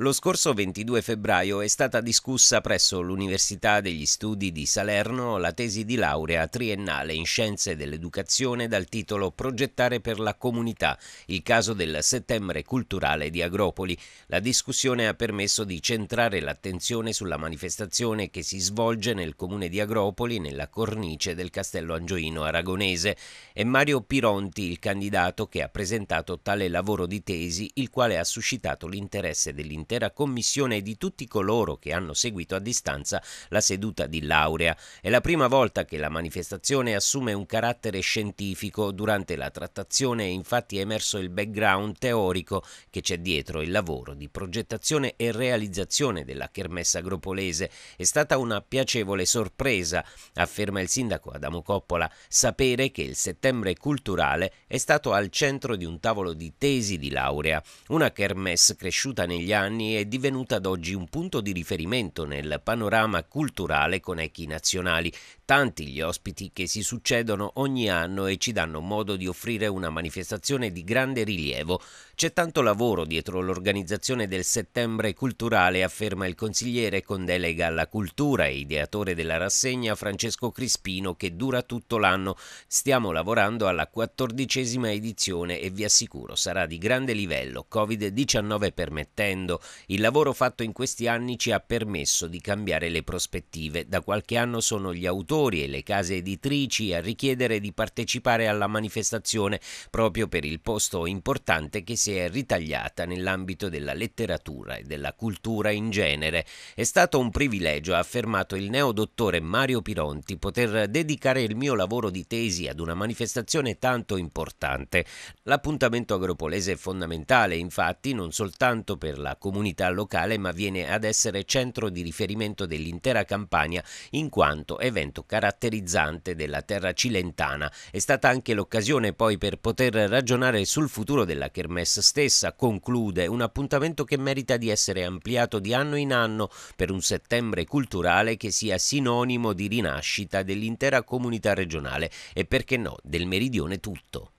Lo scorso 22 febbraio è stata discussa presso l'Università degli Studi di Salerno la tesi di laurea triennale in Scienze dell'Educazione dal titolo Progettare per la comunità, il caso del settembre culturale di Agropoli. La discussione ha permesso di centrare l'attenzione sulla manifestazione che si svolge nel comune di Agropoli nella cornice del castello angioino aragonese. È Mario Pironti il candidato che ha presentato tale lavoro di tesi, il quale ha suscitato l'interesse dell'interno dell'intera Commissione e di tutti coloro che hanno seguito a distanza la seduta di laurea. È la prima volta che la manifestazione assume un carattere scientifico. Durante la trattazione è infatti emerso il background teorico che c'è dietro il lavoro di progettazione e realizzazione della Kermessa Agropolese. È stata una piacevole sorpresa, afferma il sindaco Adamo Coppola, sapere che il settembre culturale è stato al centro di un tavolo di tesi di laurea, una Kermesse cresciuta negli anni anni è divenuta ad oggi un punto di riferimento nel panorama culturale con echi nazionali. Tanti gli ospiti che si succedono ogni anno e ci danno modo di offrire una manifestazione di grande rilievo. C'è tanto lavoro dietro l'organizzazione del settembre culturale, afferma il consigliere con delega alla cultura e ideatore della rassegna Francesco Crispino che dura tutto l'anno. Stiamo lavorando alla quattordicesima edizione e vi assicuro sarà di grande livello, Covid-19 permettendo. Il lavoro fatto in questi anni ci ha permesso di cambiare le prospettive. Da qualche anno sono gli autori e le case editrici a richiedere di partecipare alla manifestazione proprio per il posto importante che si è ritagliata nell'ambito della letteratura e della cultura in genere. È stato un privilegio, ha affermato il neodottore Mario Pironti, poter dedicare il mio lavoro di tesi ad una manifestazione tanto importante. L'appuntamento agropolese è fondamentale, infatti, non soltanto per la comunità comunità locale, ma viene ad essere centro di riferimento dell'intera Campania in quanto evento caratterizzante della terra cilentana. È stata anche l'occasione poi per poter ragionare sul futuro della Kermesse stessa, conclude un appuntamento che merita di essere ampliato di anno in anno per un settembre culturale che sia sinonimo di rinascita dell'intera comunità regionale e perché no del meridione tutto.